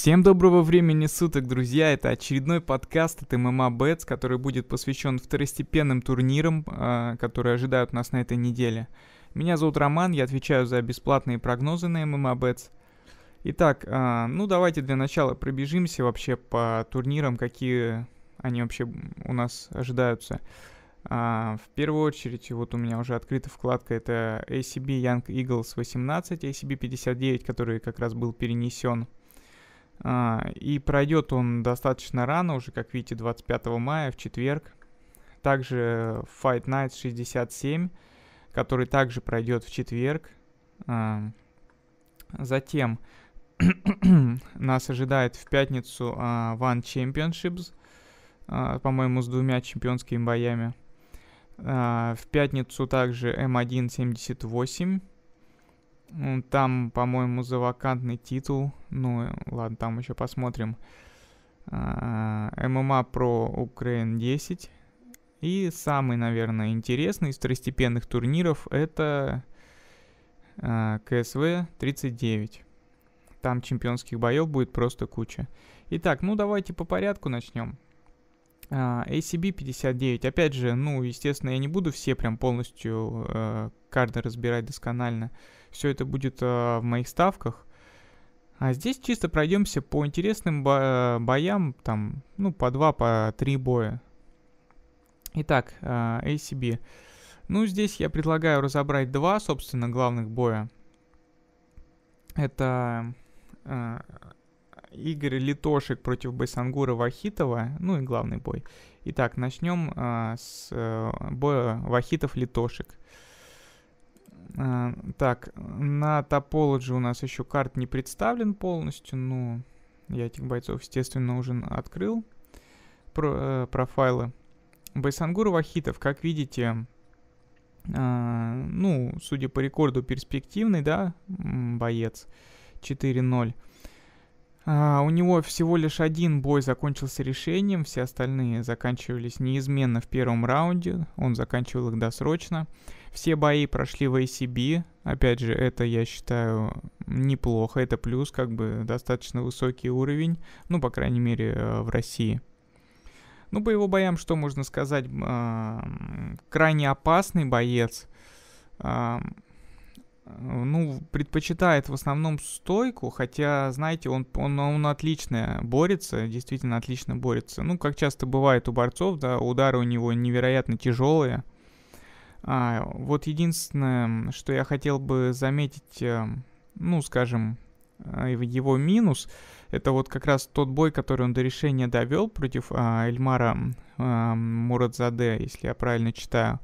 Всем доброго времени суток, друзья! Это очередной подкаст от MMA Bets, который будет посвящен второстепенным турнирам, а, которые ожидают нас на этой неделе. Меня зовут Роман, я отвечаю за бесплатные прогнозы на MMA Bets. Итак, а, ну давайте для начала пробежимся вообще по турнирам, какие они вообще у нас ожидаются. А, в первую очередь, вот у меня уже открыта вкладка, это ACB Young Eagles 18, ACB 59, который как раз был перенесен. А, и пройдет он достаточно рано, уже, как видите, 25 мая, в четверг. Также Fight Night 67, который также пройдет в четверг. А, затем нас ожидает в пятницу а, One Championships, по-моему, с двумя чемпионскими боями. В пятницу также M М178 там, по-моему, за вакантный титул. Ну, э, ладно, там еще посмотрим. А, ММА про Украин 10. И самый, наверное, интересный из второстепенных турниров это а, КСВ 39. Там чемпионских боев будет просто куча. Итак, ну давайте по порядку начнем. ACB 59. Опять же, ну, естественно, я не буду все прям полностью э, карты разбирать досконально. Все это будет э, в моих ставках. А здесь чисто пройдемся по интересным бо э, боям, там, ну, по два, по три боя. Итак, э, ACB. Ну, здесь я предлагаю разобрать два, собственно, главных боя. Это э, Игорь Литошек против Байсангура Вахитова, ну и главный бой. Итак, начнем э, с э, боя Вахитов-Литошек. А, так, на топологии у нас еще карт не представлен полностью, но я этих бойцов, естественно, уже открыл. Про, э, профайлы. Байсангур Вахитов, как видите, э, ну, судя по рекорду, перспективный, да, боец 4-0. Uh, а, у него всего лишь один бой закончился решением, все остальные заканчивались неизменно в первом раунде, он заканчивал их досрочно. Uh, все бои прошли в ACB. Опять же, это, я считаю, неплохо. Это плюс, как бы, достаточно высокий уровень. Ну, по крайней мере, э, в России. Ну, по его боям, что можно сказать? А, крайне опасный боец. А, ну, предпочитает в основном стойку, хотя, знаете, он, он, он отлично борется, действительно отлично борется. Ну, как часто бывает у борцов, да, удары у него невероятно тяжелые. А, вот единственное, что я хотел бы заметить, э, ну, скажем, э, его минус, это вот как раз тот бой, который он до решения довел против а, Эльмара а, Мурадзаде, если я правильно читаю.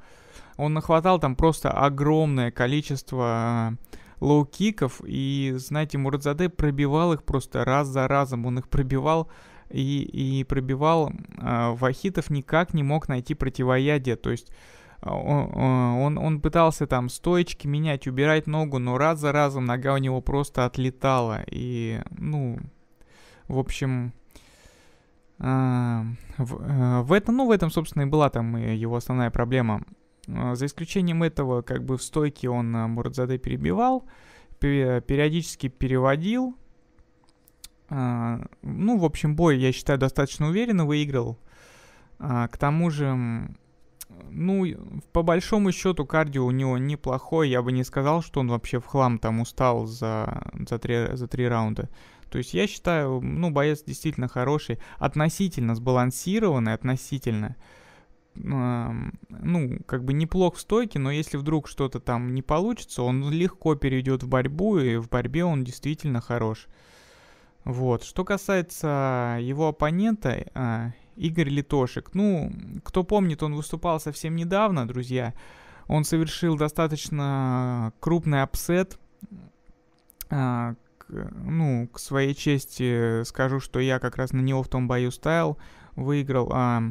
Он нахватал там просто огромное количество э, лоу-киков, и, знаете, Мурадзаде пробивал их просто раз за разом, он их пробивал и, и пробивал. А, Вахитов никак не мог найти противоядие, то есть а, а, он, он пытался там стоечки менять, убирать ногу, но раз за разом нога у него просто отлетала. И, ну, в общем, а, в, э, в этом, ну, в этом, собственно, и была там его основная проблема. За исключением этого, как бы в стойке он Мурадзаде перебивал, периодически переводил. Ну, в общем, бой, я считаю, достаточно уверенно выиграл. К тому же ну, по большому счету, кардио у него неплохое. Я бы не сказал, что он вообще в хлам там устал за, за, три, за три раунда. То есть я считаю, ну, боец действительно хороший, относительно сбалансированный, относительно. Э, ну, как бы неплох в стойке, но если вдруг что-то там не получится, он легко перейдет в борьбу, и в борьбе он действительно хорош. Вот. Что касается его оппонента, а, Игорь Литошек. Ну, кто помнит, он выступал совсем недавно, друзья. Он совершил достаточно крупный апсет. А, к, ну, к своей чести скажу, что я как раз на него в том бою ставил. Выиграл а,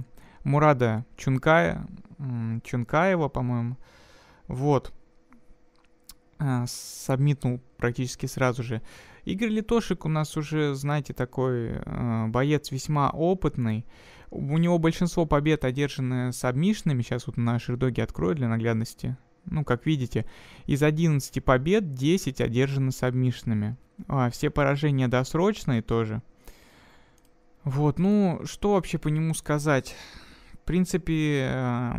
Мурада Чункая, Чункаева, по-моему. Вот. А, сабмитнул практически сразу же. Игорь Литошек у нас уже, знаете, такой э, боец весьма опытный. У него большинство побед одержаны сабмишными. Сейчас вот на шердоге открою для наглядности. Ну, как видите, из 11 побед 10 одержаны сабмишными. А, все поражения досрочные тоже. Вот, ну, что вообще по нему сказать? В принципе, э,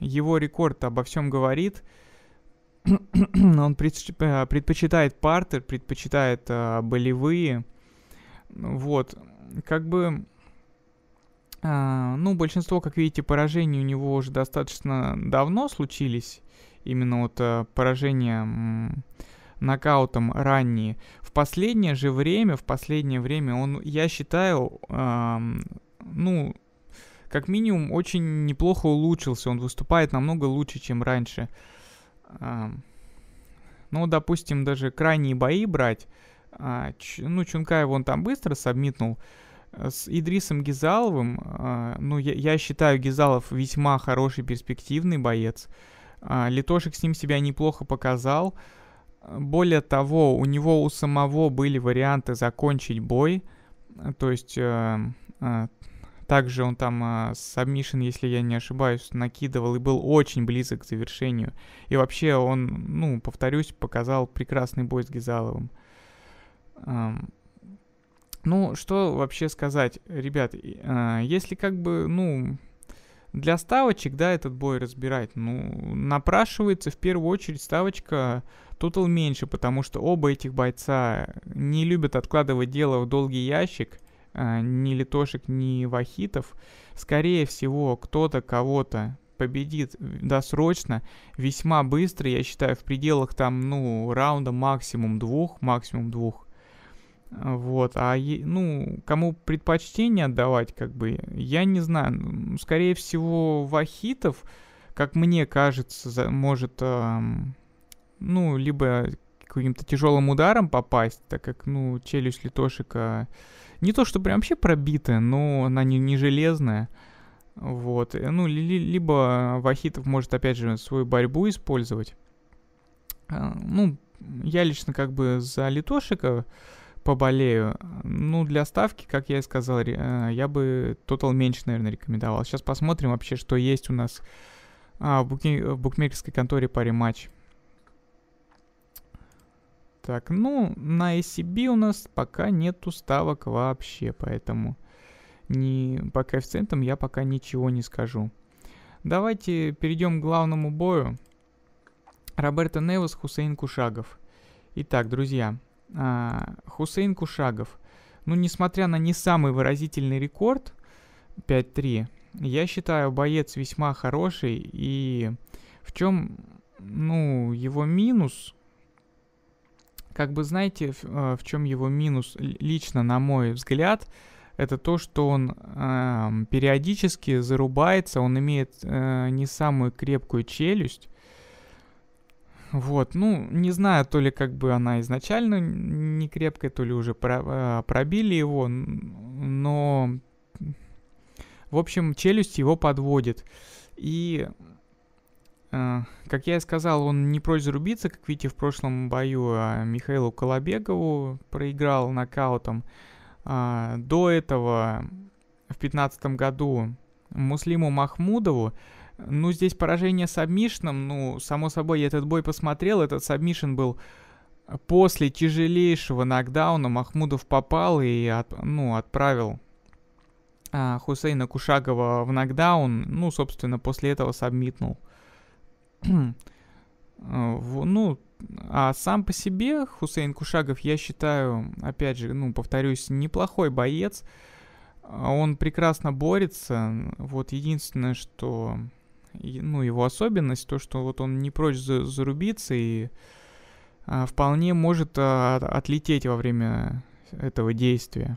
его рекорд обо всем говорит. он а, предпочитает партер, предпочитает э, болевые. Вот, как бы, э, ну, большинство, как видите, поражений у него уже достаточно давно случились. Именно вот э, поражения э, нокаутом ранние. В последнее же время, в последнее время он, я считаю, э, ну, как минимум, очень неплохо улучшился. Он выступает намного лучше, чем раньше. Э, ну, допустим, даже крайние бои брать, а, ну, Чункаев он там быстро сабмитнул, э, с Идрисом Гизаловым, а, ну, я, я считаю, Гизалов весьма хороший перспективный боец. А, Литошек с ним себя неплохо показал. Более того, у него у самого были варианты закончить бой. Э, то есть э, также он там а, сабмишин, если я не ошибаюсь, накидывал и был очень близок к завершению. И вообще он, ну, повторюсь, показал прекрасный бой с Гизаловым. Ну, что вообще сказать, ребят, а, если как бы, ну, для ставочек, да, этот бой разбирать, ну, напрашивается в первую очередь ставочка тотал меньше, потому что оба этих бойца не любят откладывать дело в долгий ящик – а, ни литошек, ни вахитов. Скорее всего, кто-то кого-то победит э, досрочно, весьма быстро, я считаю, в пределах там, ну, раунда максимум двух, максимум двух. Вот, а, ну, кому предпочтение отдавать, как бы, я не знаю. Скорее всего, Вахитов, как мне кажется, может, эм, ну, либо каким-то тяжелым ударом попасть, так как, ну, челюсть Литошика не то, что прям вообще пробитая, но она не, не железная. Вот. Э, ну, ли, либо Вахитов может, опять же, свою борьбу использовать. А, ну, я лично как бы за Литошика поболею. Ну, для ставки, как я и сказал, э, я бы тотал меньше, наверное, рекомендовал. Сейчас посмотрим вообще, что есть у нас а, в, в букмекерской конторе паре матч. Так, ну, на ECB у нас пока нету ставок вообще, поэтому ни по коэффициентам я пока ничего не скажу. Давайте перейдем к главному бою. Роберто Невос, Хусейн Кушагов. Итак, друзья, а, Хусейн Кушагов. Ну, несмотря на не самый выразительный рекорд, 5-3, я считаю, боец весьма хороший. И в чем, ну, его минус – как бы знаете, э, в, в чем его минус лично, на мой взгляд, это то, что он э, периодически зарубается, он имеет э, не самую крепкую челюсть. Вот, ну, не знаю, то ли как бы она изначально не крепкая, то ли уже про, э, пробили его, но, в общем, челюсть его подводит. И Э, как я и сказал, он не прочь зарубиться, как видите, в прошлом бою а Михаилу Колобегову проиграл нокаутом. А, до этого, в 2015 году, Муслиму Махмудову. Ну, здесь поражение сабмишном, ну, само собой, я этот бой посмотрел, этот сабмишн был после тяжелейшего нокдауна, Махмудов попал и, от, ну, отправил а, Хусейна Кушагова в нокдаун, ну, собственно, после этого сабмитнул. Э, ну, а сам по себе Хусейн Кушагов, я считаю, опять же, ну, повторюсь, неплохой боец. Он прекрасно борется. Вот единственное, что... Ну, его особенность, то, что вот он не прочь за зарубиться и а, вполне может а, отлететь во время этого действия.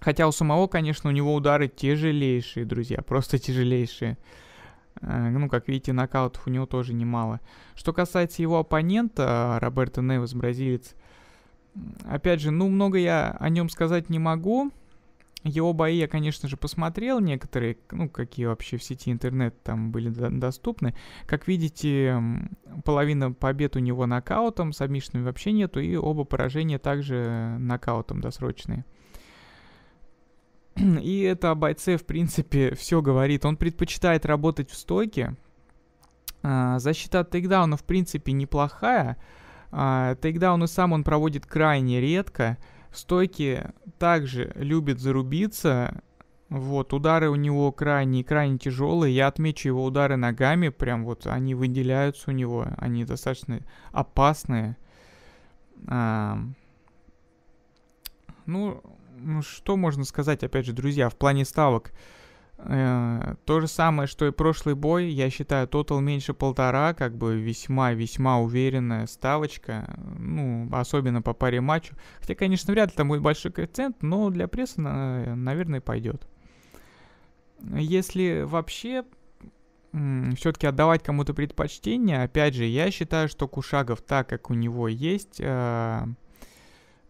Хотя у самого, конечно, у него удары тяжелейшие, друзья, просто тяжелейшие. Э, ну, как видите, нокаутов у него тоже немало. Что касается его оппонента, э, Роберто Невес, бразилец, опять же, ну, много я о нем сказать не могу. Его бои я, конечно же, посмотрел некоторые, ну, какие вообще в сети интернет там были доступны. Как видите, половина побед у него нокаутом, сабмишинами вообще нету, и оба поражения также нокаутом досрочные. И это о бойце, в принципе, все говорит. Он предпочитает работать в стойке. А, защита от тейкдауна, в принципе, неплохая. А, тейкдауны сам он проводит крайне редко. В стойке также любит зарубиться. Вот, удары у него крайне, крайне тяжелые. Я отмечу его удары ногами, прям вот они выделяются у него. Они достаточно опасные. А, ну, ну, что можно сказать, опять же, друзья, в плане ставок? Э, то же самое, что и прошлый бой, я считаю, тотал меньше полтора, как бы весьма-весьма уверенная ставочка, ну, особенно по паре матчу. Хотя, конечно, вряд ли там будет большой коэффициент, но для пресса, э, наверное, пойдет. Если вообще все-таки отдавать кому-то предпочтение, опять же, я считаю, что Кушагов, так как у него есть... Э,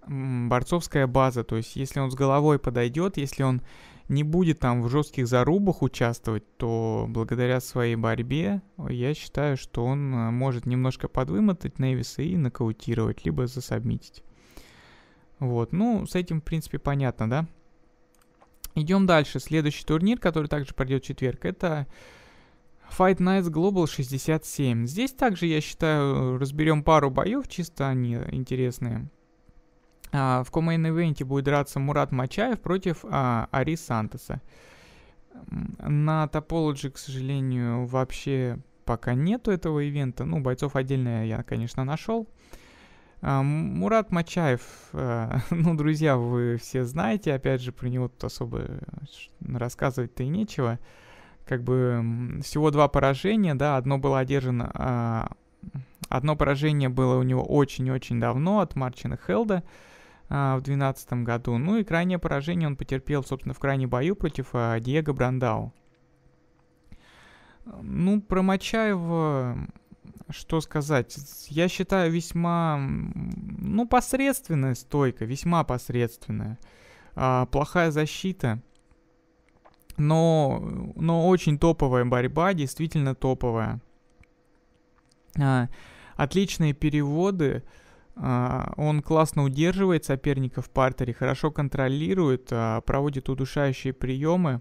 борцовская база, то есть если он с головой подойдет, если он не будет там в жестких зарубах участвовать, то благодаря своей борьбе э, я считаю, что он э, может немножко подвымотать Невиса и нокаутировать, либо засобмитить. Вот, ну, с этим, в принципе, понятно, да? Идем дальше. Следующий турнир, который также пройдет в четверг, это Fight Nights Global 67. Здесь также, я считаю, э, разберем пару боев, чисто они интересные. А, в комейн-ивенте будет драться Мурат Мачаев против а, Ари Сантоса. На Topology, к сожалению, вообще пока нету этого ивента. Ну, бойцов отдельно я, конечно, нашел. А, Мурат Мачаев, а, ну, друзья, вы все знаете, опять же, про него тут особо э, рассказывать-то и нечего. Как бы всего два поражения, да, одно было одержано, а, одно поражение было у него очень-очень давно от Марчина Хелда, а, в 2012 году. Ну и крайнее поражение он потерпел, собственно, в крайнем бою против а, Диего Брандау. Ну, про Мачаева что сказать, я считаю весьма, ну, посредственная стойка, весьма посредственная. А, плохая защита, но, но очень топовая борьба, действительно топовая. А, отличные переводы, а, он классно удерживает соперника в партере, хорошо контролирует, а, проводит удушающие приемы.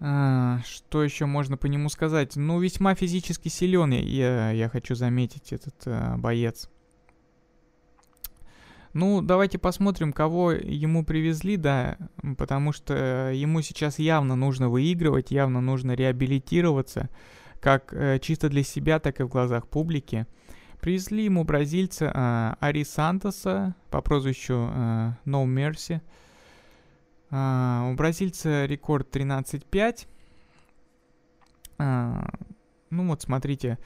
А, что еще можно по нему сказать? Ну, весьма физически силен, я, я хочу заметить, этот боец. Ну, давайте посмотрим, кого ему привезли, да, потому что ему сейчас явно нужно выигрывать, явно нужно реабилитироваться, как э, чисто для себя, так и в глазах публики. Привезли ему бразильца э, Ари Сантоса по прозвищу э, No Mercy. Э, у бразильца рекорд 13-5. Э, ну вот, смотрите.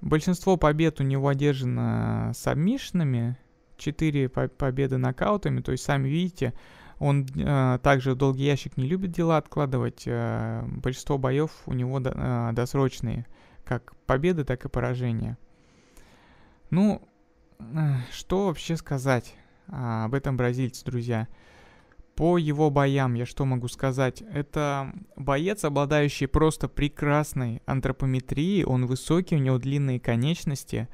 Большинство побед у него одержано сабмишинами. 4 победы нокаутами. То есть, сами видите, он э, также в долгий ящик не любит дела откладывать. Э, большинство боев у него до, э, досрочные. Как победы, так и поражения. Ну, э, что вообще сказать а, об этом бразильце, друзья? По его боям я что могу сказать? Это боец, обладающий просто прекрасной антропометрией. Он высокий, у него длинные конечности.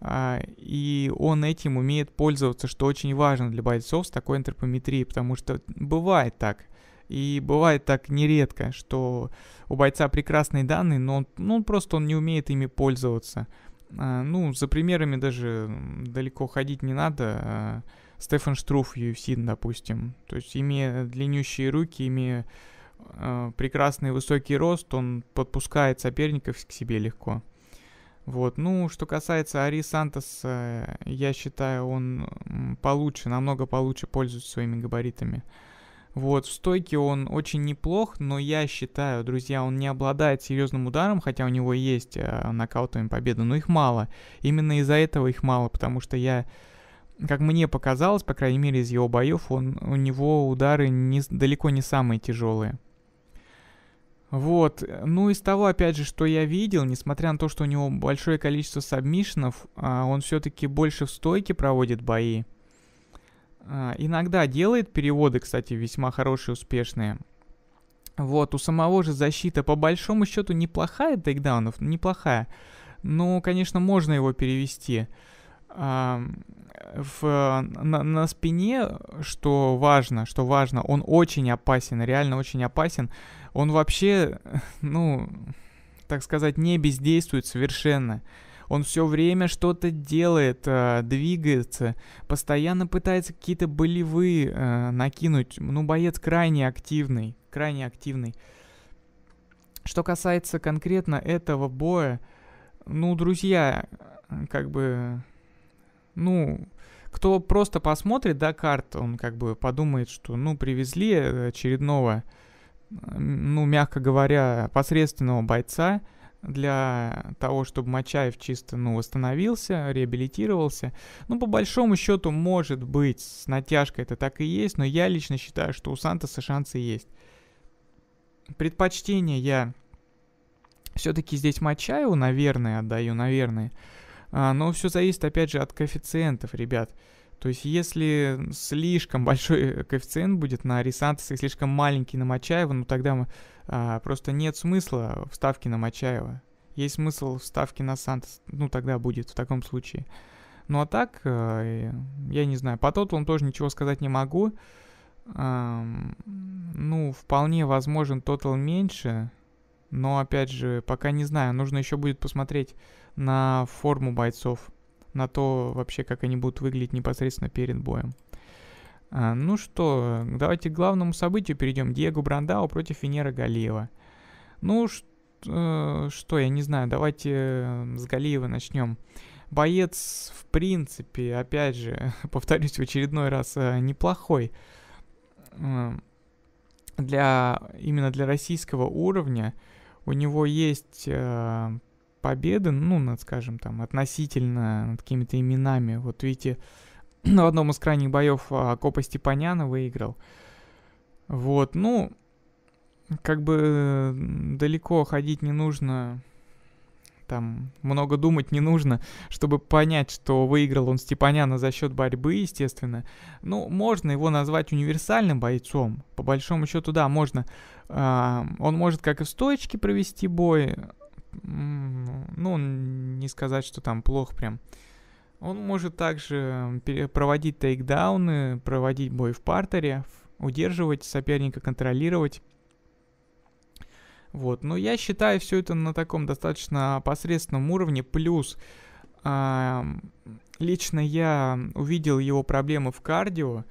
А, и он этим умеет пользоваться, что очень важно для бойцов с такой антропометрией, потому что бывает так. И бывает так нередко, что у бойца прекрасные данные, но он, ну, просто он не умеет ими пользоваться. А, ну, за примерами даже далеко ходить не надо. А, Стефан Штруф, UFC, допустим. То есть, имея длиннющие руки, имея а, прекрасный высокий рост, он подпускает соперников к себе легко. Вот. Ну, что касается Ари Сантоса, э, я считаю, он получше, намного получше пользуется своими габаритами. Вот, в стойке он очень неплох, но я считаю, друзья, он не обладает серьезным ударом, хотя у него есть э, нокаутовая победа, но их мало. Именно из-за этого их мало, потому что я, как мне показалось, по крайней мере, из его боев, он, у него удары не, далеко не самые тяжелые. Вот, э, ну из того, опять же, что я видел, несмотря на то, что у него большое количество сабмишинов, а, он все-таки больше в стойке проводит бои. А, иногда делает переводы, кстати, весьма хорошие, успешные. Вот, у самого же защита по большому счету неплохая тейкдаунов, ну, неплохая. Но, конечно, можно его перевести. А, в, на, на спине, что важно, что важно, он очень опасен, реально очень опасен. Он вообще, ну, так сказать, не бездействует совершенно. Он все время что-то делает, э, двигается, постоянно пытается какие-то болевые э, накинуть. Ну, боец крайне активный, крайне активный. Что касается конкретно этого боя, ну, друзья, как бы, ну, кто просто посмотрит, да, карт, он как бы подумает, что, ну, привезли э, очередного, ну, мягко говоря, посредственного бойца – для того, чтобы Мачаев чисто, ну, восстановился, реабилитировался. Ну, по большому счету, может быть, с натяжкой это так и есть, но я лично считаю, что у Сантоса шансы есть. Предпочтение я все-таки здесь Мачаеву, наверное, отдаю, наверное. А, но все зависит, опять же, от коэффициентов, ребят. То есть если слишком большой э, коэффициент будет на Рисантеса и слишком маленький на Мачаева, ну тогда а, просто нет смысла в ставке на Мачаева. Есть смысл в ставке на Сантос, ну тогда будет в таком случае. Ну а так, э, я не знаю, по тоталам тоже ничего сказать не могу. Ну, вполне возможен тотал меньше, но опять же, пока не знаю, нужно еще будет посмотреть на форму бойцов на то вообще, как они будут выглядеть непосредственно перед боем. А, ну что, давайте к главному событию перейдем. Диего Брандау против Венера Галиева. Ну, что, э, что, я не знаю, давайте э, с Галиева начнем. Боец, в принципе, опять же, повторюсь в очередной раз, э, неплохой. Для, именно для российского уровня у него есть победы, ну, над, скажем, там, относительно над какими-то именами. Вот видите, в одном из крайних боев а, Копа Степаняна выиграл. Вот, ну, как бы далеко ходить не нужно, там много думать не нужно, чтобы понять, что выиграл он Степаняна за счет борьбы, естественно. Ну, можно его назвать универсальным бойцом, по большому счету, да, можно. он может как и в стоечке провести бой, ну, не сказать, что там плохо прям. Он может также проводить тейкдауны, проводить бой в партере, удерживать соперника, контролировать. Вот, но я считаю все это на таком достаточно посредственном уровне. Плюс э, лично я увидел его проблемы в кардио,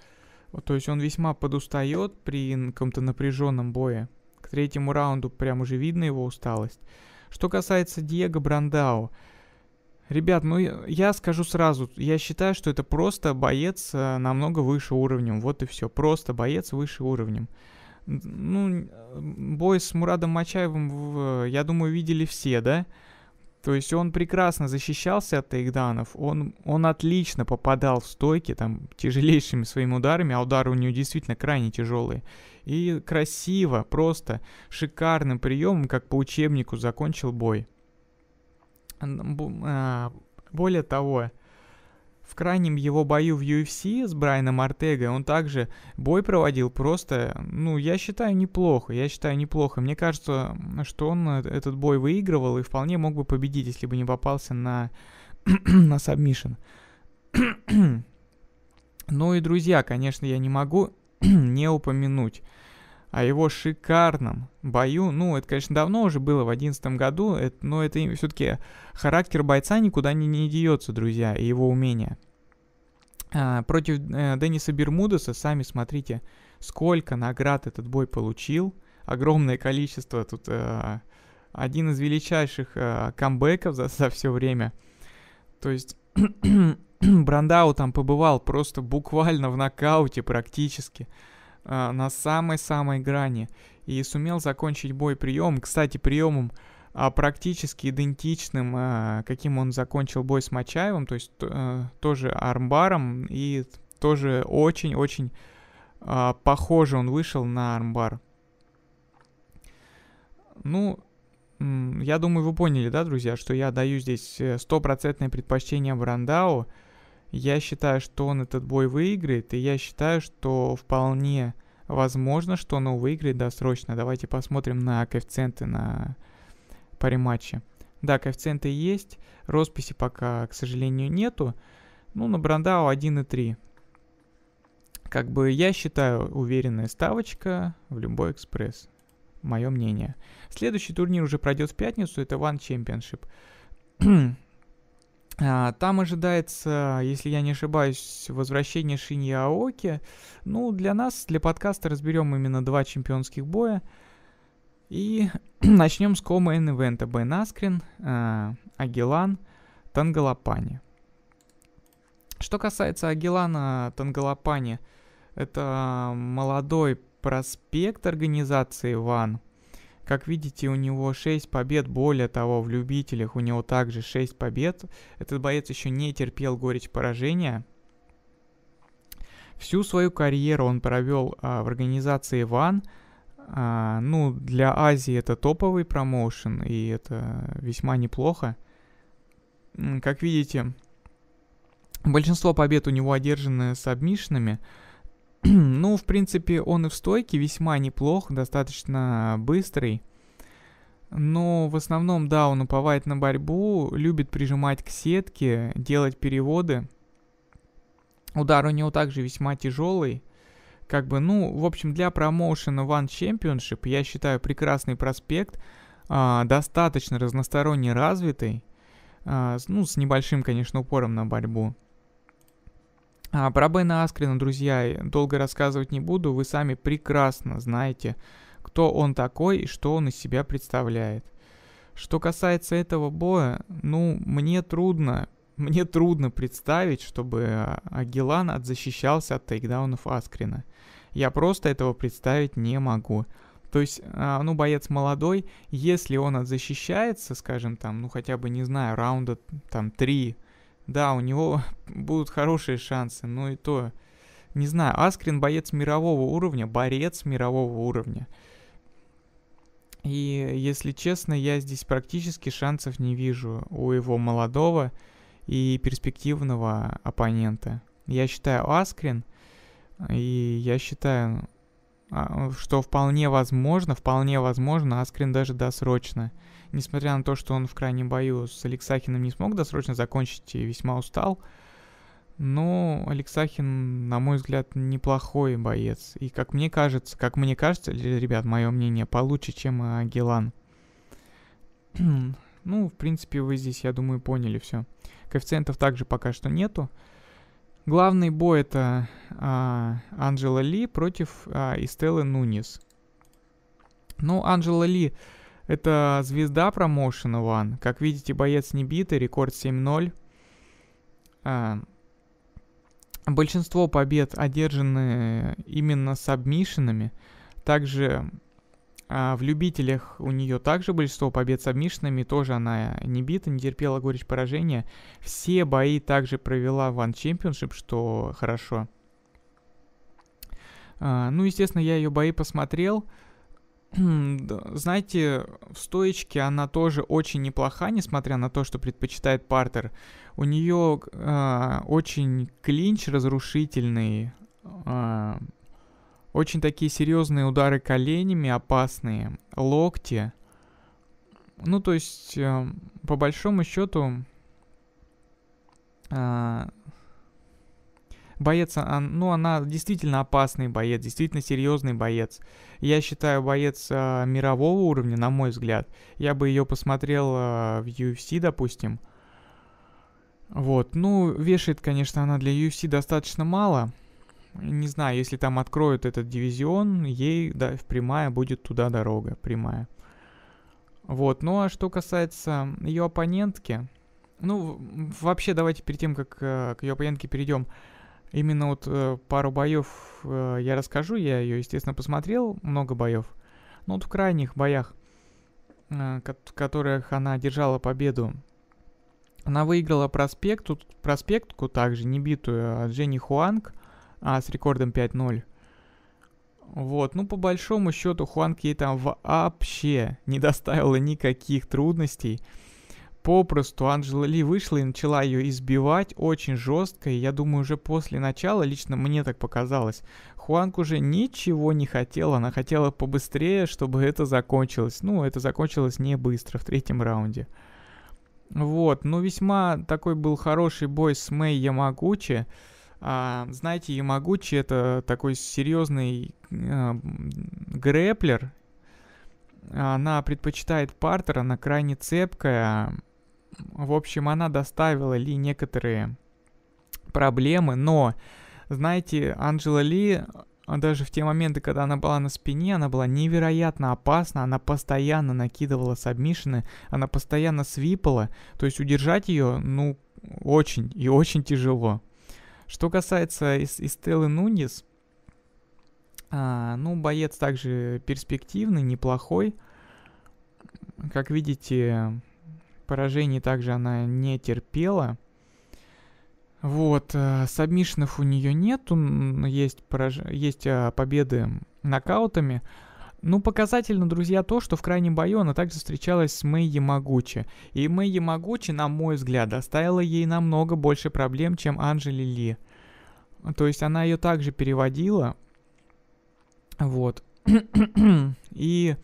то есть он весьма подустает при каком-то напряженном бое. К третьему раунду прям уже видно его усталость. Что касается Диего Брандау, Ребят, ну я скажу сразу, я считаю, что это просто боец э, намного выше уровнем. Вот и все. Просто боец выше уровнем. Ну, э, бой с Мурадом Мачаевым, э, я думаю, видели все, да? То есть он прекрасно защищался от тейкданов, он, он отлично попадал в стойки там тяжелейшими своими ударами, а удары у него действительно крайне тяжелые. И красиво, просто шикарным приемом, как по учебнику, закончил бой. А, более того, в крайнем его бою в UFC с Брайаном Ортегой он также бой проводил просто, ну, я считаю, неплохо, я считаю, неплохо. Мне кажется, что он э, этот бой выигрывал и вполне мог бы победить, если бы не попался на, на сабмишн. ну и, друзья, конечно, я не могу не упомянуть о его шикарном бою. Ну, это, конечно, давно уже было, в 2011 году, это, но это все-таки характер бойца никуда не, не деется, друзья, и его умения А, против э, Денниса Бермудеса, сами смотрите, сколько наград этот бой получил. Огромное количество. Тут э, один из величайших э, камбэков за, за все время. То есть... Брандау там побывал просто буквально в нокауте практически. А, на самой-самой грани и сумел закончить бой прием. Кстати, приемом а, практически идентичным, а, каким он закончил бой с Мачаевым, то есть а, тоже армбаром и тоже очень-очень а, похоже он вышел на армбар. Ну, я думаю, вы поняли, да, друзья, что я даю здесь э, стопроцентное предпочтение Брандау. Я считаю, что он этот бой выиграет, и я считаю, что вполне возможно, что он его выиграет досрочно. Давайте посмотрим на коэффициенты на паре матча. Да, коэффициенты есть, росписи пока, к сожалению, нету. Ну, на Брандау 1,3. Как бы я считаю уверенная ставочка в любой экспресс. Мое мнение. Следующий турнир уже пройдет в пятницу, это One Championship. А, там ожидается, если я не ошибаюсь, возвращение Шиньи Аоки. Ну, для нас, для подкаста разберем именно два чемпионских боя. И начнем с комейн ивента Бен Аскрин, а, Агилан, Тангалапани. Что касается Агилана Тангалапани, это молодой проспект организации ВАН – как видите, у него 6 побед, более того, в любителях у него также 6 побед. Этот боец еще не терпел горечь поражения. Всю свою карьеру он провел а, в организации Ван. А, ну, для Азии это топовый промоушен, и это весьма неплохо. Как видите, большинство побед у него одержаны сабмишинами. обмишинами ну, в принципе, он и в стойке весьма неплох, достаточно быстрый. Но в основном, да, он уповает на борьбу, любит прижимать к сетке, делать переводы. Удар у него также весьма тяжелый. Как бы, ну, в общем, для промоушена One Championship, я считаю, прекрасный проспект, э, достаточно разносторонне развитый, э, ну, с небольшим, конечно, упором на борьбу. А про Бена Аскрина, друзья, долго рассказывать не буду, вы сами прекрасно знаете, кто он такой и что он из себя представляет. Что касается этого боя, ну, мне трудно, мне трудно представить, чтобы Агилан отзащищался от тейкдаунов Аскрина. Я просто этого представить не могу. То есть, а, ну, боец молодой, если он отзащищается, скажем, там, ну, хотя бы, не знаю, раунда, там, 3, да, у него будут хорошие шансы, но ну и то. Не знаю, Аскрин боец мирового уровня, борец мирового уровня. И, если честно, я здесь практически шансов не вижу у его молодого и перспективного оппонента. Я считаю Аскрин, и я считаю, а, что вполне возможно, вполне возможно, Аскрин даже досрочно Несмотря на то, что он в крайнем бою с Алексахиным не смог досрочно закончить и весьма устал, но Алексахин, на мой взгляд, неплохой боец. И как мне кажется, как мне кажется, ребят, мое мнение, получше, чем Агилан. ну, в принципе, вы здесь, я думаю, поняли все. Коэффициентов также пока что нету. Главный бой это а, Анджела Ли против а, Истелы Нунис. Ну, Анджела Ли это звезда промоушена One. Как видите, боец не битый, рекорд 7-0. А, большинство побед одержаны именно с сабмишинами. Также а в любителях у нее также большинство побед с обмишинами, тоже она не бита, не терпела горечь поражения. Все бои также провела в One Championship, что хорошо. А, ну, естественно, я ее бои посмотрел знаете, в стоечке она тоже очень неплоха, несмотря на то, что предпочитает партер. У нее э, а, очень клинч разрушительный, э, очень такие серьезные удары коленями опасные, локти. Ну, то есть, э, по большому счету, э, боец, он, а, ну, она действительно опасный боец, действительно серьезный боец. Я считаю, боец э, мирового уровня, на мой взгляд. Я бы ее посмотрел э, в UFC, допустим. Вот, ну, вешает, конечно, она для UFC достаточно мало. Не знаю, если там откроют этот дивизион, ей, да, в прямая будет туда дорога, прямая. Вот, ну а что касается ее оппонентки, ну, вообще, давайте перед тем, как э, к ее оппонентке перейдем, Именно вот э, пару боев э, я расскажу, я ее, естественно, посмотрел, много боев. Но ну, вот в крайних боях, э, в которых она держала победу, она выиграла проспекту, проспектку также, небитую, а от Дженни Хуанг, а с рекордом 5-0. Вот, ну по большому счету Хуанг ей там вообще не доставила никаких трудностей попросту Анджела Ли вышла и начала ее избивать очень жестко, и я думаю, уже после начала, лично мне так показалось, Хуанг уже ничего не хотела, она хотела побыстрее, чтобы это закончилось. Ну, это закончилось не быстро, в третьем раунде. Вот, ну весьма такой был хороший бой с Мэй Ямагучи. А, знаете, Ямагучи это такой серьезный э, а, грэплер. Она предпочитает партер она крайне цепкая, в общем, она доставила Ли некоторые проблемы, но, знаете, Анджела Ли а, даже в те моменты, когда она была на спине, она была невероятно опасна, она постоянно накидывала сабмишины, она постоянно свипала, то есть удержать ее, ну, очень и очень тяжело. Что касается Ис Истелы Нунис, а, ну, боец также перспективный, неплохой. Как видите, поражений также она не терпела. Вот, э, сабмишинов у нее нету, есть, пораж... есть э, победы нокаутами. Ну, показательно, друзья, то, что в крайнем бою она также встречалась с Мэй Ямагучи. И Мэй Ямагучи, на мой взгляд, доставила ей намного больше проблем, чем Анжели Ли. То есть она ее также переводила. Вот. И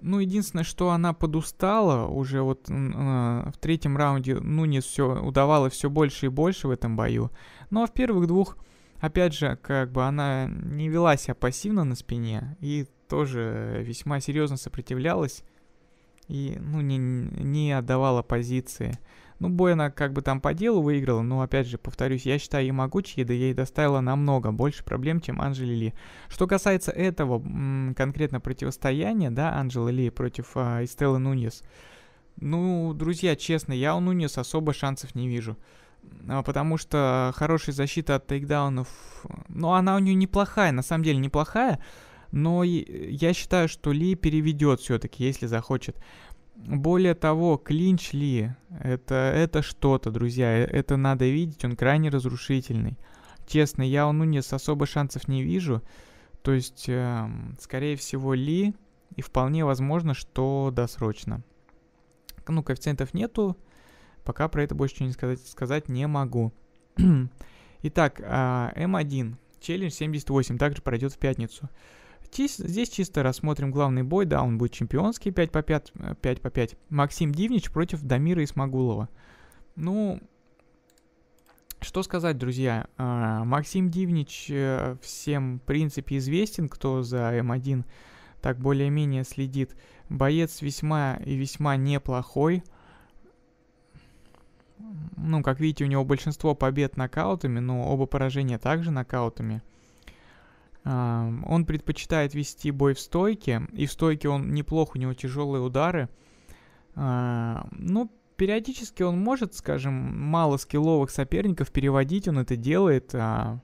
ну, единственное, что она подустала уже вот э, в третьем раунде Ну не все удавалось все больше и больше в этом бою. Но ну, а в первых двух, опять же, как бы она не вела себя пассивно на спине и тоже весьма серьезно сопротивлялась и ну, не, не отдавала позиции. Ну, бой она как бы там по делу выиграла, но, опять же, повторюсь, я считаю, Ямагучи да ей доставила намного больше проблем, чем Анжели Ли. Что касается этого м- конкретно противостояния, да, Анжелы Ли против э, Эстеллы Нуньес, ну, друзья, честно, я у Нунес особо шансов не вижу. А, потому что хорошая защита от тейкдаунов... Ну, она у нее неплохая, на самом деле неплохая. Но я считаю, что Ли переведет все-таки, если захочет. Более того, клинч ли, это, это что-то, друзья, э, это надо видеть, он крайне разрушительный. Честно, я у ну, Нунес особо шансов не вижу, то есть, э, скорее всего, ли, и вполне возможно, что досрочно. Ну, коэффициентов нету, пока про это больше ничего не сказать, сказать не могу. Итак, э, а, М1, челлендж 78, также пройдет в пятницу. Здесь чисто рассмотрим главный бой, да, он будет чемпионский, 5 по 5, 5 э, по 5. Максим Дивнич против Дамира Исмагулова. Ну, что сказать, друзья, а, Максим Дивнич э, всем, в принципе, известен, кто за М1 так более-менее следит. Боец весьма и весьма неплохой. Ну, как видите, у него большинство побед нокаутами, но оба поражения также нокаутами – он предпочитает вести бой в стойке, и в стойке он неплох, у него тяжелые удары. Ну, периодически он может, скажем, мало скилловых соперников переводить, он это делает. А,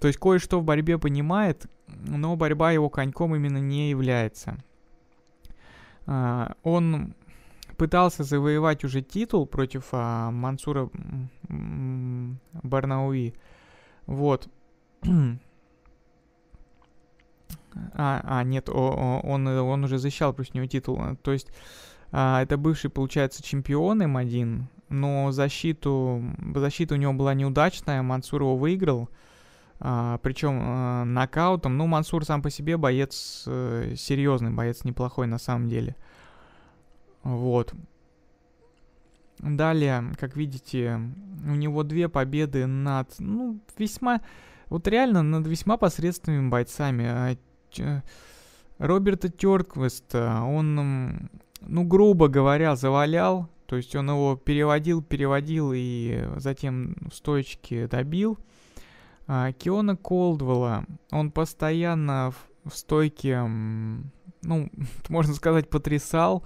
то есть кое-что в борьбе понимает, но борьба его коньком именно не является. А, он пытался завоевать уже титул против а, Мансура Барнауи. Вот. А, а нет, он, э, он уже защищал против него титул. Э, то есть а, это бывший, получается, чемпион М1, но защиту, защита у него была неудачная, Мансур его выиграл. А, причем а, э, нокаутом. Ну, Мансур сам по себе боец а, серьезный, боец неплохой на самом деле. Вот. Далее, как видите, у него две победы над, ну, весьма, вот реально над весьма посредственными бойцами. Э, Роберта Тёрквеста, он, ну, грубо говоря, завалял. То есть он его переводил, переводил и затем в стоечке добил. А, Киона Колдвелла, он постоянно в, в стойке, ну, можно сказать, потрясал.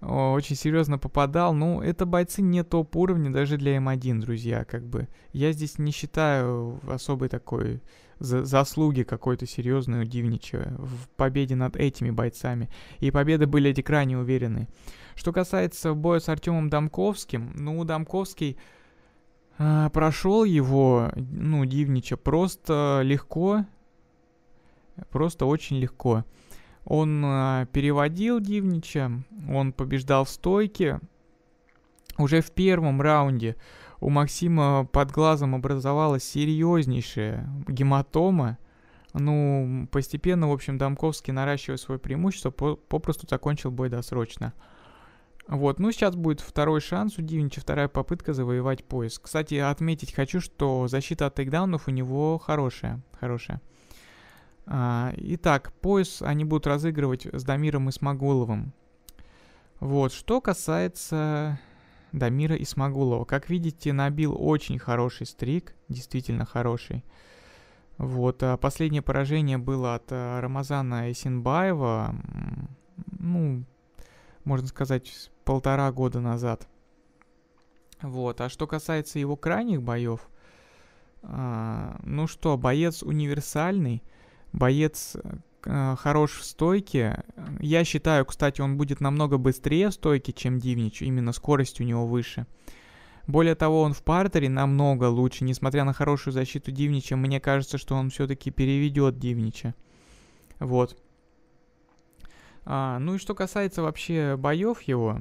Очень серьезно попадал. Ну, это бойцы не топ уровня даже для М1, эм друзья, как бы. Я здесь не считаю особой такой за заслуги какой-то серьезной удивничая в победе над этими бойцами. И победы были эти крайне уверены. Что касается боя с Артемом Домковским, ну, Домковский э, а, прошел его, ну, Дивнича просто легко, просто очень легко. Он э, переводил Дивнича, он побеждал в стойке. Уже в первом раунде у Максима под глазом образовалась серьезнейшая гематома. Ну, постепенно, в общем, Домковский, наращивая свое преимущество, попросту закончил бой досрочно. Вот, ну сейчас будет второй шанс у Дивнича, вторая попытка завоевать пояс. Кстати, отметить хочу, что защита от тейкдаунов у него хорошая, хорошая. А, итак, пояс они будут разыгрывать с Дамиром и Смогуловым. Вот, что касается Дамира Исмагулова. Как видите, набил очень хороший стрик, действительно хороший. Вот, а последнее поражение было от э, Рамазана Исинбаева, ну, можно сказать, полтора года назад. Вот, а что касается его крайних боев, а, ну что, боец универсальный, боец, э, Э, хорош в стойке. Я считаю, кстати, он будет намного быстрее в стойке, чем Дивнич. Именно скорость у него выше. Более того, он в партере намного лучше. Несмотря на хорошую защиту Дивнича, мне кажется, что он все-таки переведет Дивнича. Вот. А, ну и что касается вообще боев его,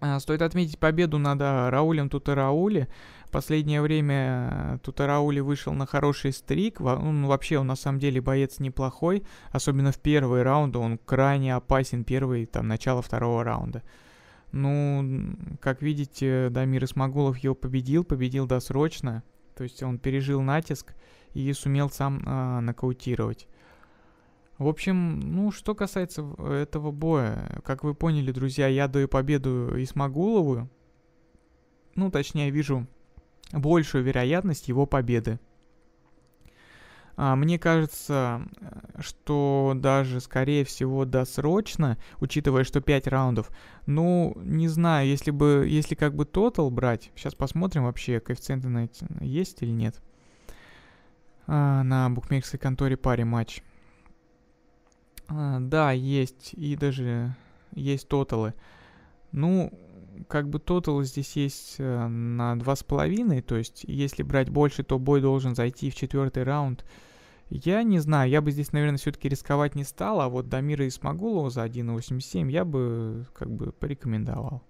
а, стоит отметить победу над а, Раулем Тутерауле. Рауле последнее время э, Тутараули вышел на хороший стрик. Он вообще, он на самом деле боец неплохой. Особенно в первые раунды он крайне опасен. Первый, там, начало второго раунда. Ну, как видите, Дамир Исмагулов его победил. Победил досрочно. То есть он пережил натиск и сумел сам а, нокаутировать. В общем, ну, что касается этого боя, как вы поняли, друзья, я даю победу Исмагулову. Ну, точнее, вижу большую вероятность его победы. А, мне кажется, э, что даже, скорее всего, досрочно, учитывая, что 5 раундов, ну, не знаю, если бы, если как бы тотал брать, сейчас посмотрим вообще, коэффициенты на эти есть или нет. А, на букмекерской конторе паре матч. А, да, есть, и даже есть тоталы. Ну, как бы тотал здесь есть э, на два с половиной, то есть если брать больше, то бой должен зайти в четвертый раунд. Я не знаю, я бы здесь, наверное, все-таки рисковать не стал, а вот Дамира и Исмагулова за 1,87 я бы как бы порекомендовал.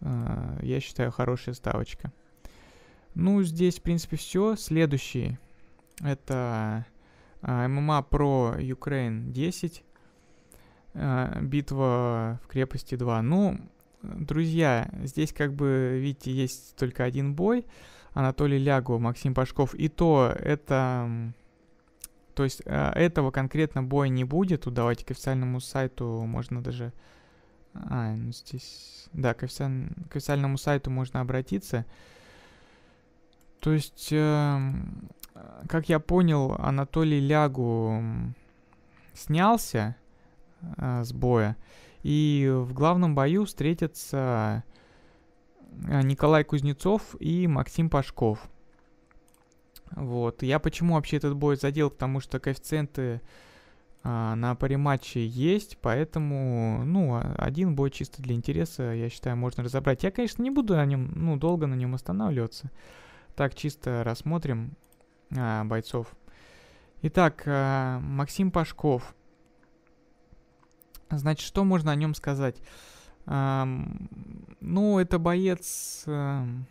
Э, я считаю, хорошая ставочка. Ну, здесь, в принципе, все. Следующий это э, ММА про Украин 10. Битва в крепости 2. Ну, друзья, здесь как бы, видите, есть только один бой. Анатолий Лягу, Максим Пашков. И то это... То есть а, этого конкретно боя не будет. Тут давайте к официальному сайту можно даже... А, ну здесь... Да, к, официаль... к официальному сайту можно обратиться. То есть, э, как я понял, Анатолий Лягу снялся э, с боя. И в главном бою встретятся а, Николай Кузнецов и Максим Пашков. Вот. Я почему вообще этот бой задел? Потому что коэффициенты а, на париматче есть, поэтому, ну, а, один бой чисто для интереса, я считаю, можно разобрать. Я, конечно, не буду на нем, ну, долго на нем останавливаться. Так, чисто рассмотрим а, бойцов. Итак, а, Максим Пашков. Значит, что можно о нем сказать? Ну, это боец... Эм,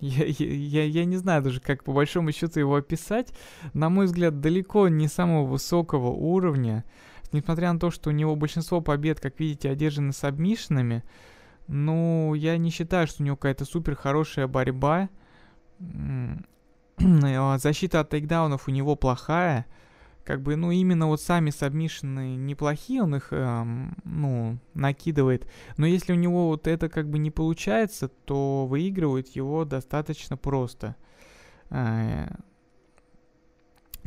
я, я, я не знаю даже, как по большому счету его описать. На мой взгляд, далеко не самого высокого уровня. Несмотря на то, что у него большинство побед, как видите, одержаны сабмишинами, ну, я не считаю, что у него какая-то супер хорошая борьба. Защита от тейкдаунов у него плохая как бы, ну, именно вот сами сабмишины неплохие, он их, эм, ну, накидывает. Но если у него вот это как бы не получается, то выигрывает его достаточно просто. Э,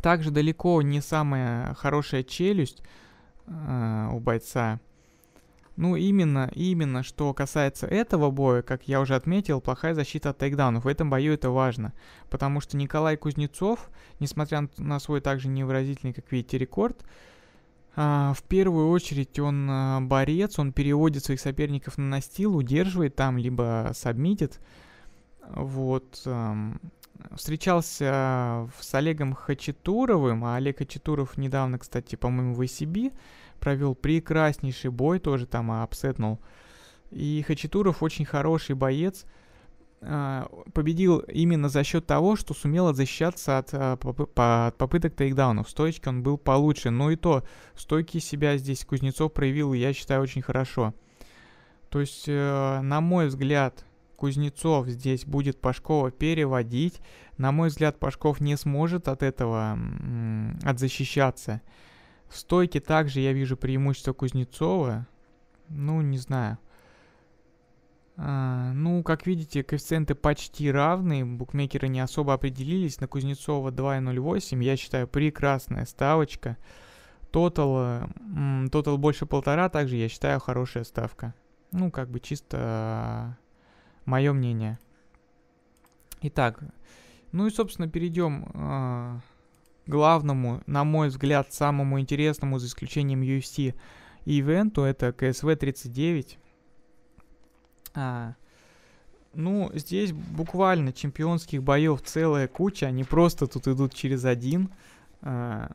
также далеко не самая хорошая челюсть э, у бойца. Ну, именно, именно, что касается этого боя, как я уже отметил, плохая защита от тейкдаунов. В этом бою это важно, потому что Николай Кузнецов, несмотря на свой также невыразительный, как видите, рекорд, а, в первую очередь он а, борец, он переводит своих соперников на настил, удерживает там, либо сабмитит. Вот. Встречался а, с Олегом Хачатуровым, а Олег Хачатуров недавно, кстати, по-моему, в ACB провел прекраснейший бой, тоже там апсетнул. И Хачатуров очень хороший боец, а, победил именно за счет того, что сумел защищаться от, а, от попыток тейкдаунов. В стоечке он был получше, но ну и то, стойки себя здесь Кузнецов проявил, я считаю, очень хорошо. То есть, э, на мой взгляд, Кузнецов здесь будет Пашкова переводить. На мой взгляд, Пашков не сможет от этого м- отзащищаться. защищаться в стойке также я вижу преимущество Кузнецова. Ну, не знаю. А, ну, как видите, коэффициенты почти равны. Букмекеры не особо определились. На Кузнецова 2.08. Я считаю, прекрасная ставочка. Тотал, тотал больше полтора, также я считаю, хорошая ставка. Ну, как бы чисто а, мое мнение. Итак, ну и, собственно, перейдем а, главному, на мой взгляд, самому интересному, за исключением UFC, ивенту, это КСВ 39. А, ну, здесь буквально чемпионских боев целая куча, они просто тут идут через один. А,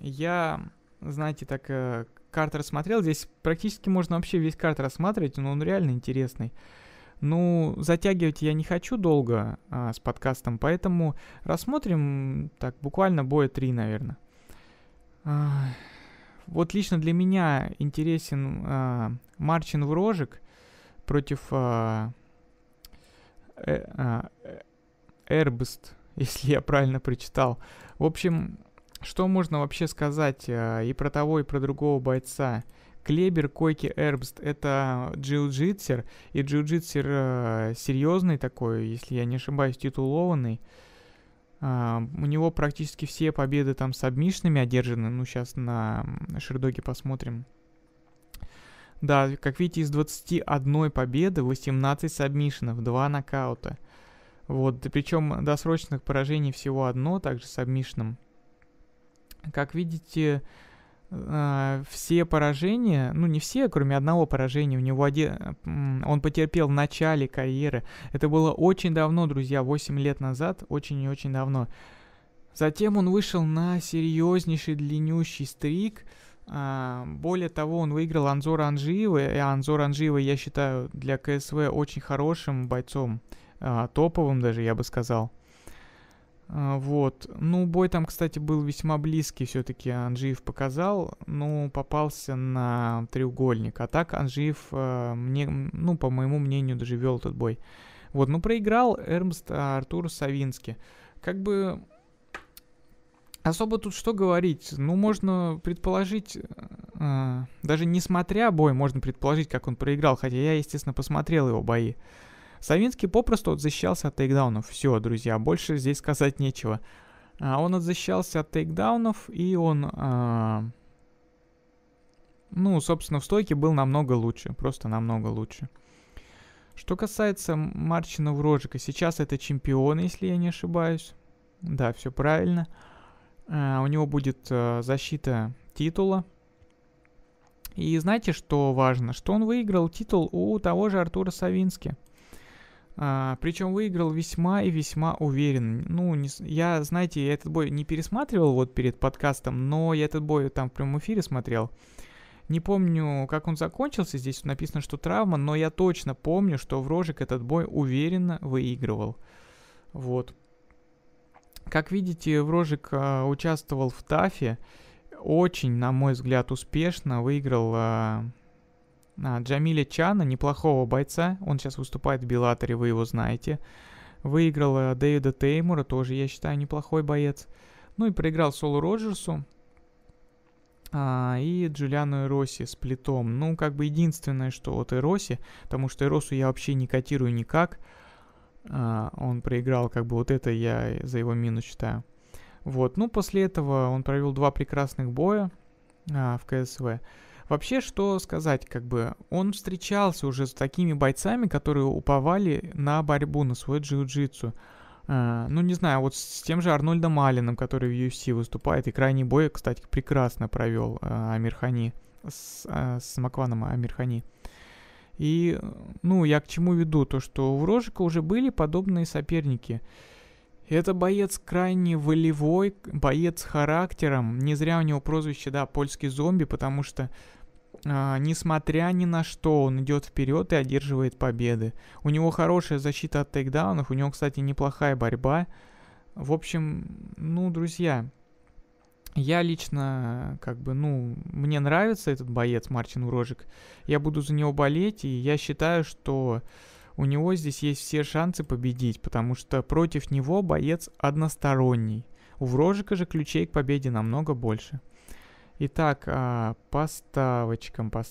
я, знаете, так э, карт рассмотрел, здесь практически можно вообще весь карт рассматривать, но он реально интересный. Ну, затягивать я не хочу долго а, с подкастом, поэтому рассмотрим, так, буквально боя три, наверное. А, вот лично для меня интересен а, Марчин Врожик против а, э, а, э, Эрбест, если я правильно прочитал. В общем, что можно вообще сказать а, и про того, и про другого бойца? Клебер Койки Эрбст — это джиу-джитсер, и джиу-джитсер э, серьезный такой, если я не ошибаюсь, титулованный. Э, у него практически все победы там с обмишными одержаны, ну сейчас на Шердоге посмотрим. Да, как видите, из 21 победы 18 сабмишинов, 2 нокаута. Вот, причем досрочных поражений всего одно, также с сабмишином. Как видите, а, все поражения, ну не все, кроме одного поражения, у него один, он потерпел в начале карьеры. Это было очень давно, друзья, 8 лет назад, очень и очень давно. Затем он вышел на серьезнейший длиннющий стрик. А, более того, он выиграл Анзора Анжиева, и Анзор Анжиева, я считаю, для КСВ очень хорошим бойцом, а, топовым даже, я бы сказал. А, вот. Ну, бой там, кстати, был весьма близкий все-таки. Анжиев показал, ну, попался на треугольник. А так Анжиев, э, мне, ну, по моему мнению, даже вел этот бой. Вот, ну, проиграл Эрмст а, Артур Савински. Как бы... Особо тут что говорить? Ну, можно предположить, э, даже несмотря бой, можно предположить, как он проиграл. Хотя я, естественно, посмотрел его бои. Э, Савинский попросту защищался от тейкдаунов. Все, друзья, больше здесь сказать нечего. А, он защищался от тейкдаунов, и он... А... Ну, собственно, в стойке был намного лучше. Просто намного лучше. Что касается Марчина Врожика, сейчас это чемпион, если я не ошибаюсь. Да, все правильно. А, у него будет а, защита титула. И знаете, что важно? Что он выиграл титул у того же Артура Савински. А, причем выиграл весьма и весьма уверенно. Ну, не, я, знаете, я этот бой не пересматривал вот перед подкастом, но я этот бой там в прямом эфире смотрел. Не помню, как он закончился, здесь написано, что травма, но я точно помню, что Врожик этот бой уверенно выигрывал. Вот. Как видите, Врожик а, участвовал в ТАФе, очень, на мой взгляд, успешно выиграл а, а, Джамиля Чана, неплохого бойца, он сейчас выступает в Белаторе, вы его знаете. Выиграл а, Дэвида Теймура, тоже, я считаю, неплохой боец. Ну и проиграл Солу Роджерсу а, и Джулиану Ироси с плитом. Ну, как бы единственное, что от Ироси, потому что Иросу я вообще не котирую никак. А, он проиграл, как бы вот это я за его минус считаю. Вот, ну после этого он провел два прекрасных боя а, в КСВ. Вообще, что сказать, как бы, он встречался уже с такими бойцами, которые уповали на борьбу, на свой джиу-джитсу. А, ну, не знаю, вот с тем же Арнольдом Малином, который в UFC выступает, и крайний бой, кстати, прекрасно провел а, Амирхани с, а, с Макваном Амирхани. И, ну, я к чему веду, то, что у Рожика уже были подобные соперники – это боец крайне волевой, боец с характером. Не зря у него прозвище, да, польский зомби, потому что а, несмотря ни на что, он идет вперед и одерживает победы. У него хорошая защита от тейкдаунов, у него, кстати, неплохая борьба. В общем, ну, друзья, я лично, как бы, ну, мне нравится этот боец Мартин Урожик. Я буду за него болеть, и я считаю, что у него здесь есть все шансы победить, потому что против него боец односторонний. У Врожика же ключей к победе намного больше. Итак, по а, поставочкам. по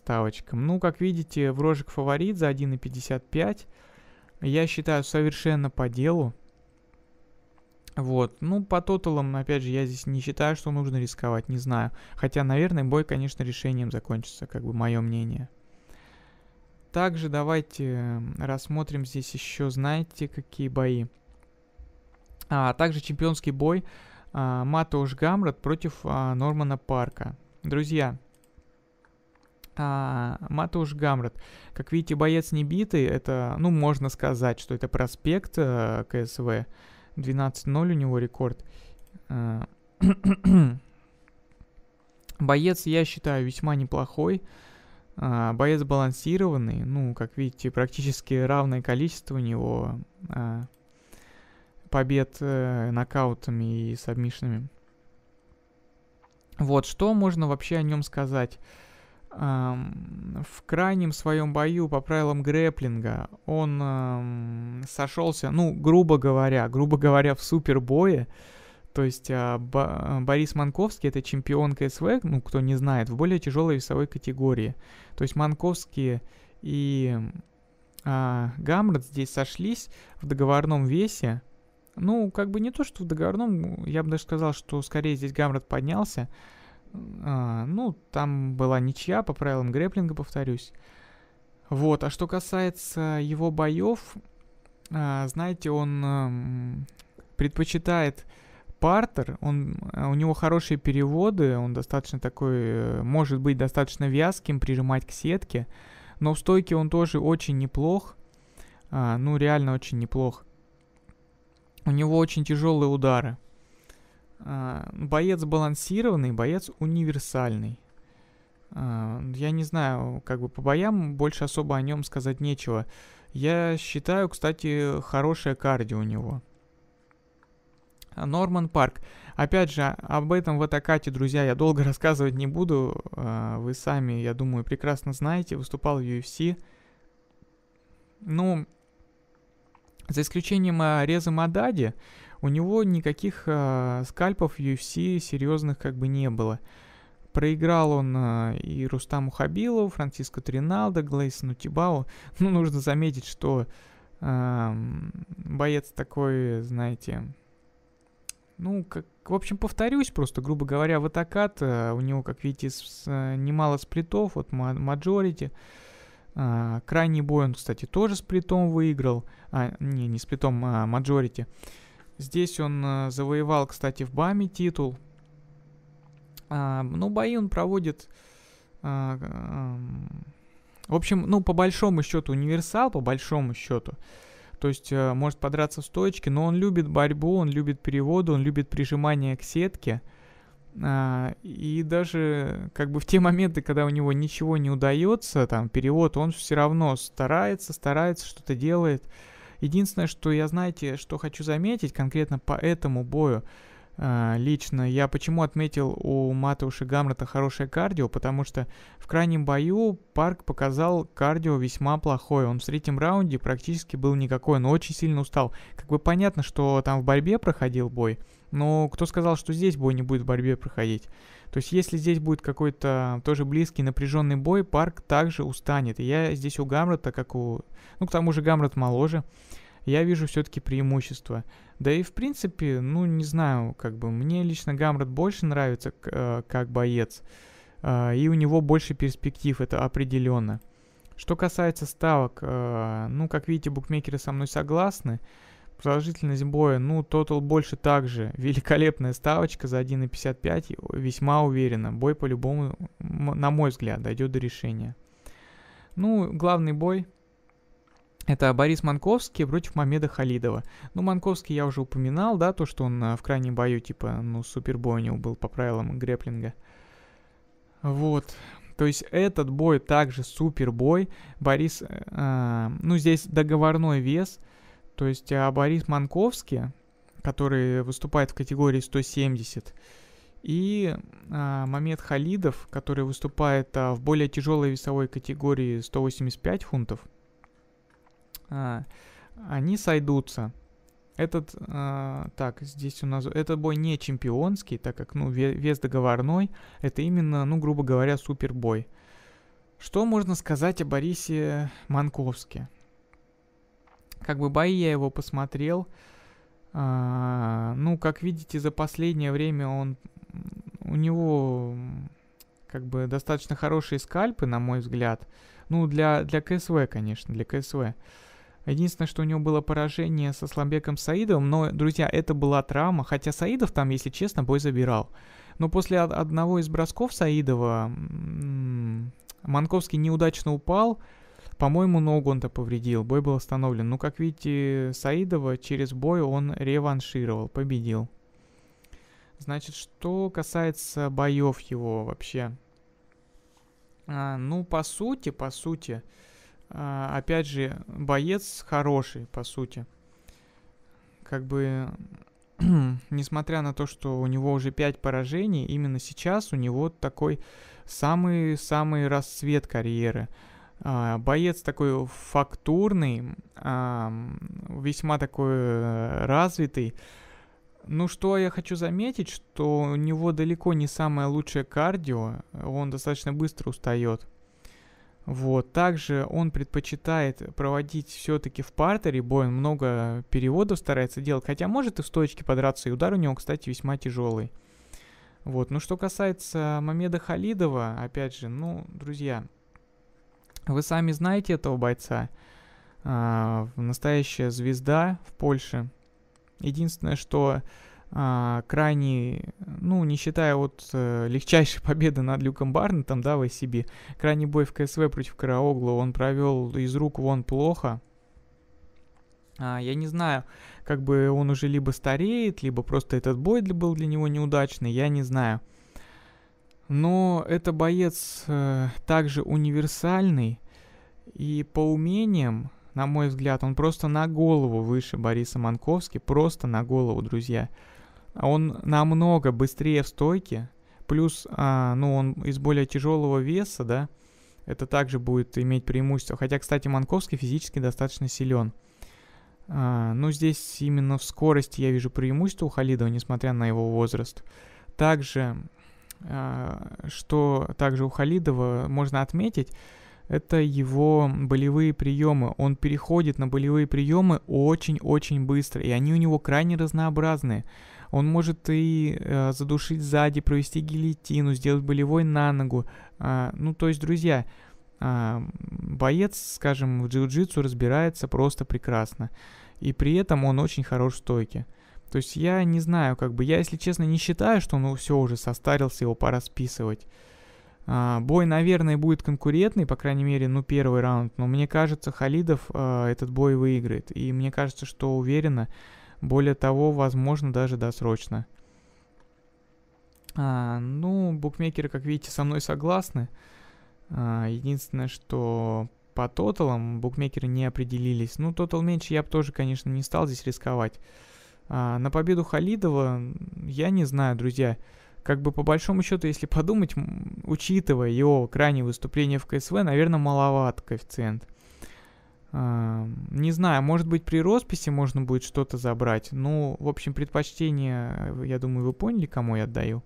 Ну, как видите, Врожик фаворит за 1,55. Я считаю, совершенно по делу. Вот, ну, по тоталам, опять же, я здесь не считаю, что нужно рисковать, не знаю. Хотя, наверное, бой, конечно, решением закончится, как бы мое мнение. Также давайте эм, рассмотрим здесь еще, знаете, какие бои. А, а также чемпионский бой а, Матош Гамрад против а, Нормана Парка. Друзья, а, Матуш Гамрет. Как видите, боец не битый. Это, ну, можно сказать, что это проспект э, КСВ. 12-0 у него рекорд. Э боец, я считаю, весьма неплохой. А, боец балансированный, ну, как видите, практически равное количество у него а, побед э, нокаутами и сабмишнами. Вот, что можно вообще о нем сказать? в крайнем своем бою по правилам грэплинга он сошелся, ну, грубо говоря, грубо говоря, в супербое э, то есть а, Борис Манковский это чемпион КСВ, ну кто не знает, в более тяжелой весовой категории. То есть Манковский и а, Гамрад здесь сошлись в договорном весе. Ну, как бы не то, что в договорном, я бы даже сказал, что скорее здесь Гамрад поднялся. А, ну, там была ничья по правилам грэплинга, повторюсь. Вот, а что касается его боев, а, знаете, он а, предпочитает Партер, он, э, у него хорошие переводы, он достаточно такой, э, может быть достаточно вязким, прижимать к сетке, но в стойке он тоже очень неплох, а, ну реально очень неплох. У него очень тяжелые удары. А, боец балансированный, боец универсальный. А, я не знаю, как бы по боям больше особо о нем сказать нечего. Я считаю, кстати, хорошее кардио у него – Норман Парк. Опять же, об этом в Атакате, друзья, я долго рассказывать не буду. А, вы сами, я думаю, прекрасно знаете. Выступал в UFC. Ну, за исключением а, Реза Мадади, у него никаких а, скальпов в UFC серьезных как бы не было. Проиграл он и Рустаму Хабилову, Франциско Триналдо, Глейсону Тибау. Ну, нужно заметить, что боец такой, знаете, ну, как, в общем, повторюсь, просто, грубо говоря, в атакат э, у него, как видите, с, с, э, немало сплитов, вот Majority. А, крайний бой он, кстати, тоже сплитом выиграл. А, не, не сплитом, а Majority. Здесь он а, завоевал, кстати, в БАМе титул. А, ну, бои он проводит... А, а, в общем, ну, по большому счету универсал, по большому счету то есть э, может подраться в стоечке, но он любит борьбу, он любит переводы, он любит прижимание к сетке. А, и даже как бы в те моменты, когда у него ничего не удается, там перевод, он все равно старается, старается, что-то делает. Единственное, что я, знаете, что хочу заметить конкретно по этому бою, а, лично я почему отметил у Матуши Гамрата хорошее кардио, потому что в крайнем бою Парк показал кардио весьма плохое. Он в третьем раунде практически был никакой, но очень сильно устал. Как бы понятно, что там в борьбе проходил бой, но кто сказал, что здесь бой не будет в борьбе проходить? То есть если здесь будет какой-то тоже близкий напряженный бой, Парк также устанет. И я здесь у Гамрата, как у... Ну, к тому же Гамрат моложе я вижу все-таки преимущество. Да и в принципе, ну не знаю, как бы мне лично Гамрет больше нравится э, как боец, э, и у него больше перспектив, это определенно. Что касается ставок, э, ну как видите, букмекеры со мной согласны. Продолжительность боя, ну, тотал больше также. Великолепная ставочка за 1.55, весьма уверенно. Бой по-любому, на мой взгляд, дойдет до решения. Ну, главный бой это Борис Манковский против Мамеда Халидова. Ну, Манковский я уже упоминал, да, то, что он э, в крайнем бою, типа, ну, супербой у него был по правилам греплинга. Вот. То есть этот бой также супербой. Борис, э, а, ну, здесь договорной вес. То есть а Борис Манковский, который выступает в категории 170, и а, Мамед Халидов, который выступает а, в более тяжелой весовой категории 185 фунтов а, они сойдутся. Этот, а, так, здесь у нас, этот бой не чемпионский, так как, ну, вес договорной, это именно, ну, грубо говоря, супербой. Что можно сказать о Борисе Манковске? Как бы бои я его посмотрел, а, ну, как видите, за последнее время он, у него как бы достаточно хорошие скальпы, на мой взгляд. Ну, для, для КСВ, конечно, для КСВ. Единственное, что у него было поражение со Сламбеком Саидовым, но, друзья, это была травма, хотя Саидов там, если честно, бой забирал. Но после одного из бросков Саидова Манковский неудачно упал, по-моему, ногу он-то повредил, бой был остановлен. Но, как видите, Саидова через бой он реваншировал, победил. Значит, что касается боев его вообще. А, ну, по сути, по сути, а, опять же, боец хороший, по сути. Как бы, несмотря на то, что у него уже 5 поражений, именно сейчас у него такой самый-самый расцвет карьеры. А, боец такой фактурный, а, весьма такой развитый. Ну что я хочу заметить, что у него далеко не самое лучшее кардио, он достаточно быстро устает. Вот. Также он предпочитает проводить все-таки в партере. он много переводов старается делать, хотя может и в стоечке подраться, и удар у него, кстати, весьма тяжелый. Вот. Ну, что касается Мамеда Халидова, опять же, ну, друзья, вы сами знаете этого бойца. А, настоящая звезда в Польше. Единственное, что а, крайне, ну, не считая вот э, легчайшей победы над Люком Барнетом, да, в ICB, крайний бой в КСВ против Караоглу он провел из рук вон плохо. А, я не знаю, как бы он уже либо стареет, либо просто этот бой для был для него неудачный, я не знаю. Но это боец э, также универсальный, и по умениям, на мой взгляд, он просто на голову выше Бориса Манковски, просто на голову, Друзья. А он намного быстрее в стойке, плюс, а, ну, он из более тяжелого веса, да, это также будет иметь преимущество. Хотя, кстати, Манковский физически достаточно силен. А, ну, здесь именно в скорости я вижу преимущество у Халидова, несмотря на его возраст. Также, а, что также у Халидова можно отметить, это его болевые приемы. Он переходит на болевые приемы очень-очень быстро, и они у него крайне разнообразные. Он может и э, задушить сзади, провести гильотину, сделать болевой на ногу. А, ну, то есть, друзья, а, боец, скажем, в джиу-джитсу разбирается просто прекрасно. И при этом он очень хорош в стойке. То есть я не знаю, как бы, я, если честно, не считаю, что он ну, все уже состарился, его пора списывать. А, бой, наверное, будет конкурентный, по крайней мере, ну, первый раунд. Но мне кажется, Халидов а, этот бой выиграет. И мне кажется, что уверенно более того, возможно, даже досрочно. А, ну, букмекеры, как видите, со мной согласны. А, единственное, что по тоталам букмекеры не определились. Ну, тотал меньше я бы тоже, конечно, не стал здесь рисковать. А, на победу Халидова я не знаю, друзья. Как бы по большому счету, если подумать, учитывая его крайнее выступление в КСВ, наверное, маловат коэффициент. Не знаю, может быть, при росписи можно будет что-то забрать. Ну, в общем, предпочтение, э, я думаю, вы поняли, кому я отдаю.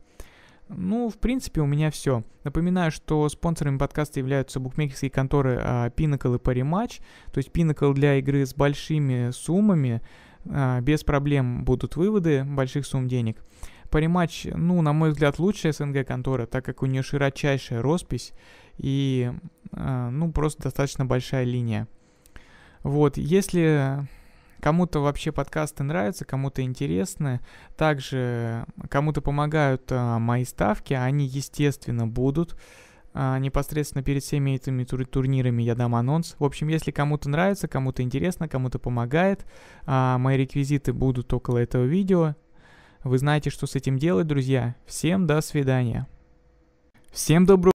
Ну, в принципе, у меня все. Напоминаю, что спонсорами подкаста являются букмекерские конторы а, Pinnacle и Parimatch. То есть Pinnacle для игры с большими суммами. А, без проблем будут выводы больших сумм денег. Париматч, ну, на мой взгляд, лучшая СНГ-контора, так как у нее широчайшая роспись и, а, ну, просто достаточно большая линия. Вот, если кому-то вообще подкасты нравятся, кому-то интересны, также кому-то помогают а, мои ставки, они, естественно, будут. А, непосредственно перед всеми этими тур- турнирами я дам анонс. В общем, если кому-то нравится, кому-то интересно, кому-то помогает, а, мои реквизиты будут около этого видео. Вы знаете, что с этим делать, друзья. Всем до свидания. Всем доброго